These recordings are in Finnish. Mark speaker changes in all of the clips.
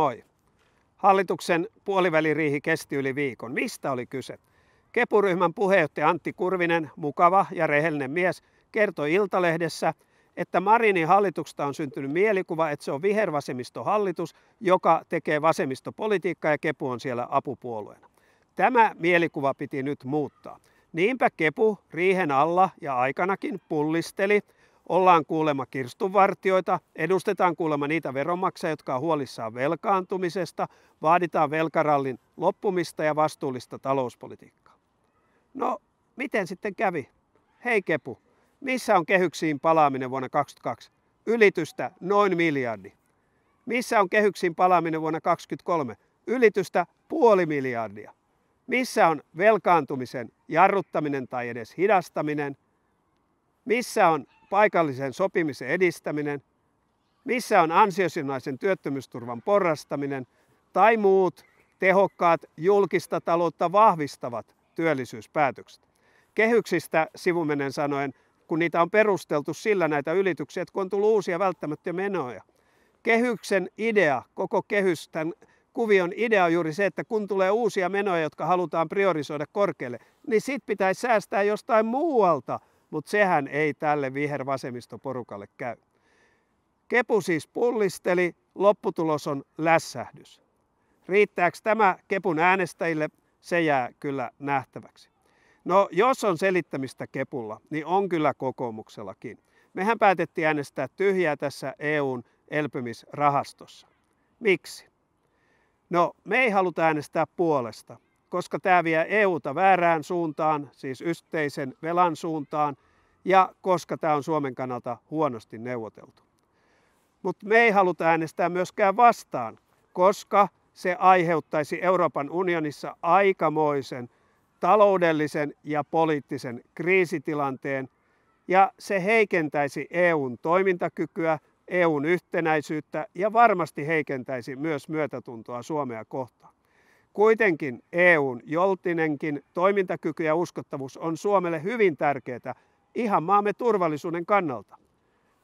Speaker 1: moi. Hallituksen puoliväliriihi kesti yli viikon. Mistä oli kyse? Kepuryhmän puheenjohtaja Antti Kurvinen, mukava ja rehellinen mies, kertoi Iltalehdessä, että Marinin hallituksesta on syntynyt mielikuva, että se on vihervasemmistohallitus, joka tekee vasemmistopolitiikkaa ja Kepu on siellä apupuolueena. Tämä mielikuva piti nyt muuttaa. Niinpä Kepu riihen alla ja aikanakin pullisteli – Ollaan kuulema kirstunvartioita, edustetaan kuulema niitä veronmaksajia, jotka on huolissaan velkaantumisesta, vaaditaan velkarallin loppumista ja vastuullista talouspolitiikkaa. No, miten sitten kävi? Hei Kepu, missä on kehyksiin palaaminen vuonna 2022? Ylitystä noin miljardi. Missä on kehyksiin palaaminen vuonna 2023? Ylitystä puoli miljardia. Missä on velkaantumisen jarruttaminen tai edes hidastaminen – missä on paikallisen sopimisen edistäminen? Missä on ansiosinnaisen työttömyysturvan porrastaminen tai muut tehokkaat julkista taloutta vahvistavat työllisyyspäätökset? Kehyksistä sivumenen sanoen, kun niitä on perusteltu sillä näitä ylityksiä, että kun on tullut uusia välttämättömiä menoja. Kehyksen idea, koko kehys, tämän kuvion idea on juuri se, että kun tulee uusia menoja, jotka halutaan priorisoida korkealle, niin sit pitäisi säästää jostain muualta – mutta sehän ei tälle vihervasemmistoporukalle käy. Kepu siis pullisteli, lopputulos on lässähdys. Riittääkö tämä Kepun äänestäjille, se jää kyllä nähtäväksi. No, jos on selittämistä Kepulla, niin on kyllä kokoomuksellakin. Mehän päätettiin äänestää tyhjää tässä EUn elpymisrahastossa. Miksi? No, me ei haluta äänestää puolesta, koska tämä vie EUta väärään suuntaan, siis yhteisen velan suuntaan, ja koska tämä on Suomen kannalta huonosti neuvoteltu. Mutta me ei haluta äänestää myöskään vastaan, koska se aiheuttaisi Euroopan unionissa aikamoisen taloudellisen ja poliittisen kriisitilanteen, ja se heikentäisi EUn toimintakykyä, EUn yhtenäisyyttä ja varmasti heikentäisi myös myötätuntoa Suomea kohtaan. Kuitenkin EUn joltinenkin toimintakyky ja uskottavuus on Suomelle hyvin tärkeää ihan maamme turvallisuuden kannalta.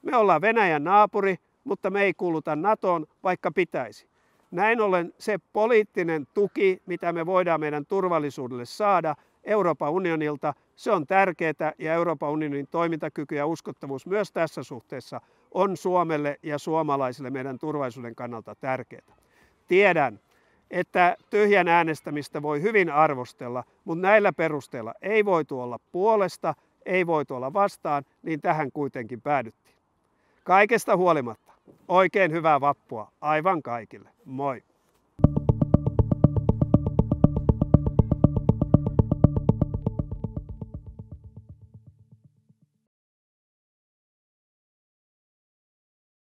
Speaker 1: Me ollaan Venäjän naapuri, mutta me ei kuuluta NATOon, vaikka pitäisi. Näin ollen se poliittinen tuki, mitä me voidaan meidän turvallisuudelle saada Euroopan unionilta, se on tärkeää ja Euroopan unionin toimintakyky ja uskottavuus myös tässä suhteessa on Suomelle ja suomalaisille meidän turvallisuuden kannalta tärkeää. Tiedän, että tyhjän äänestämistä voi hyvin arvostella, mutta näillä perusteilla ei voi olla puolesta, ei voi olla vastaan, niin tähän kuitenkin päädyttiin. Kaikesta huolimatta, oikein hyvää vappua aivan kaikille. Moi!